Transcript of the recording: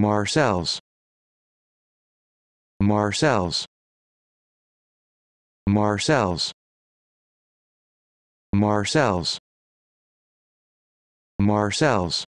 Marcel's Marcel's Marcel's Marcel's Marcel's